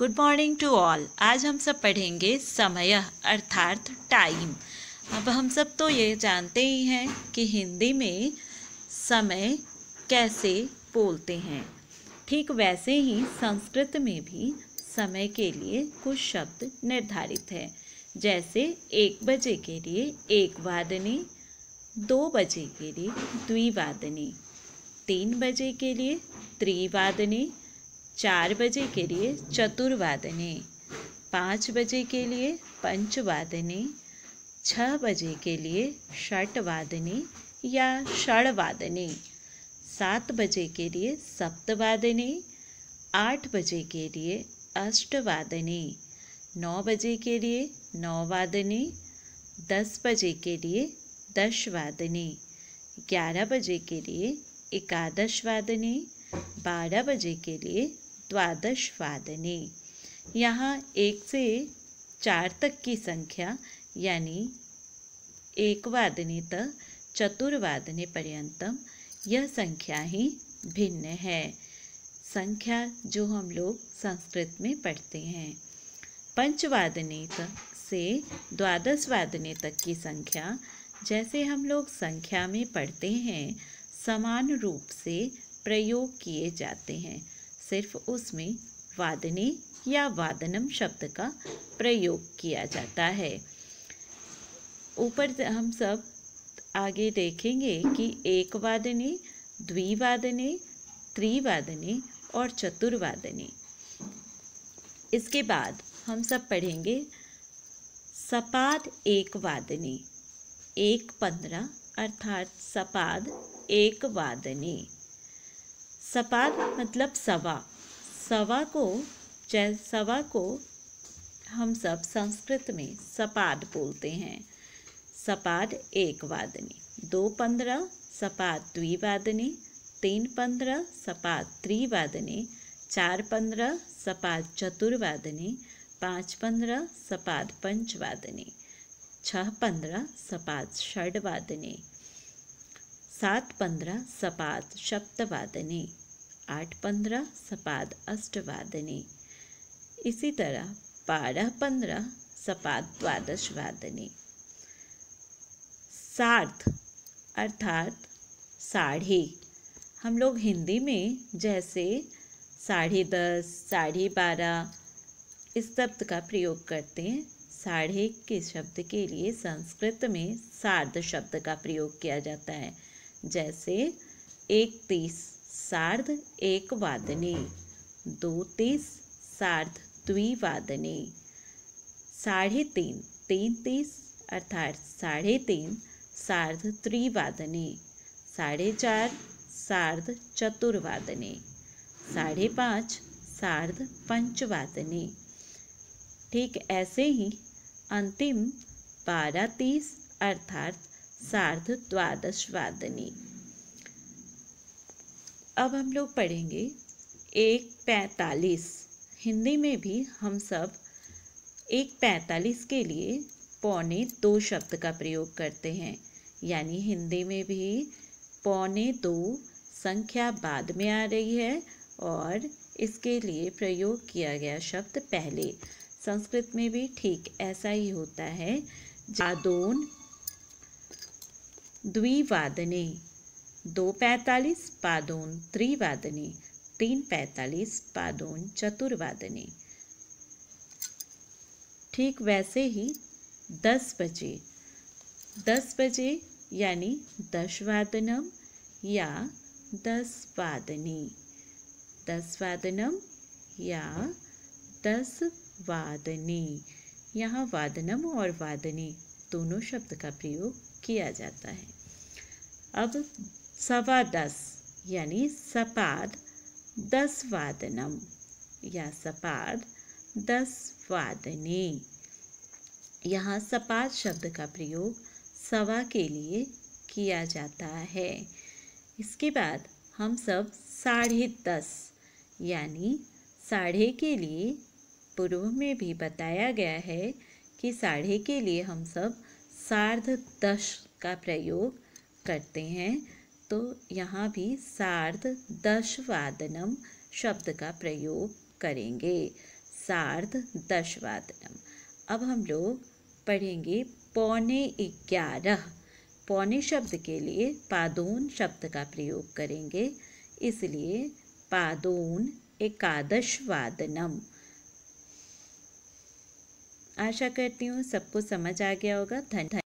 good morning to all आज हम सब पढ़ेंगे समय अर्थात टाइम अब हम सब तो ये जानते ही हैं कि हिंदी में समय कैसे बोलते हैं ठीक वैसे ही संस्कृत में भी समय के लिए कुछ शब्द निर्धारित हैं जैसे एक बजे के लिए एक वादनी दो बजे के लिए द्विवादनी तीन बजे के लिए त्रिवादनी चार बजे के लिए चतुर्वादने पाँच बजे के लिए पंचवादने छः बजे के लिए षटवादने या षणवादने सात बजे के लिए सप्तवादने आठ बजे के लिए अष्टवादने नौ बजे के लिए नौवादने दस बजे के लिए दशवादने ग्यारह बजे के लिए एकादशवादने बारह बजे के लिए द्वादश वादने यहाँ एक से चार तक की संख्या यानी वादने तक चतुर्वादने पर्यंतम यह संख्या ही भिन्न है संख्या जो हम लोग संस्कृत में पढ़ते हैं पंचवादने तक से द्वादश वादने तक की संख्या जैसे हम लोग संख्या में पढ़ते हैं समान रूप से प्रयोग किए जाते हैं सिर्फ उसमें वादने या वादनम शब्द का प्रयोग किया जाता है ऊपर हम सब आगे देखेंगे कि एक वादने द्विवादने त्रिवादने और चतुर्वादने इसके बाद हम सब पढ़ेंगे सपाद एक वादने एक पंद्रह अर्थात सपाद एक वादने सपाद मतलब सवा सवा को जै सवा को हम सब संस्कृत में सपाद बोलते हैं सपाद एक वादनी दो पंद्रह सपाद द्विवादनी तीन पंद्रह सपाद त्रिवादनी चार पंद्रह सपाद चतुर्वादनी पाँच पंद्रह सपाद पंचवादनी छः पंद्रह सपाद षडवादनी सात पंद्रह सपाद सप्तवादने आठ पंद्रह सपाद अष्टवादने इसी तरह बारह पंद्रह सपाद द्वादश वादने सार्थ अर्थात साढ़े हम लोग हिंदी में जैसे साढ़े दस साढ़े बारह इस शब्द का प्रयोग करते हैं साढ़े के शब्द के लिए संस्कृत में सार्ध शब्द का प्रयोग किया जाता है जैसे एक तीस सार्ध एक वादने दो तीस सार्ध द्विवादने साढ़े तीन तीन तीस अर्थात साढ़े तीन सार्ध त्रिवादने साढ़े चार सार्ध चतुर्वादने साढ़े पाँच सार्ध पंचवादने ठीक ऐसे ही अंतिम बारह तीस अर्थात सार्ध वादनी अब हम लोग पढ़ेंगे एक पैंतालीस हिंदी में भी हम सब एक पैंतालीस के लिए पौने दो शब्द का प्रयोग करते हैं यानी हिंदी में भी पौने दो संख्या बाद में आ रही है और इसके लिए प्रयोग किया गया शब्द पहले संस्कृत में भी ठीक ऐसा ही होता है जादोन द्विवादने दो पैंतालीस पादोन त्रिवादने तीन पैंतालीस पादोन चतुर्वादने ठीक वैसे ही दस बजे दस बजे यानी दशवादनम या दस वादने दस वादनम या दस वादने यहाँ वादनम और वादने दोनों शब्द का प्रयोग किया जाता है अब सवा दस यानी सपाद दस वादनम या सपाद दस वादने यहाँ सपाद शब्द का प्रयोग सवा के लिए किया जाता है इसके बाद हम सब साढ़े दस यानी साढ़े के लिए पूर्व में भी बताया गया है कि साढ़े के लिए हम सब सार्ध दश का प्रयोग करते हैं तो यहाँ भी सार्ध दशवादनम शब्द का प्रयोग करेंगे सार्ध दशवादनम अब हम लोग पढ़ेंगे पौने ग्यारह पौने शब्द के लिए पादोन शब्द का प्रयोग करेंगे इसलिए पादोन एकादश वादनम आशा करती हूँ सबको समझ आ गया होगा धन्यवाद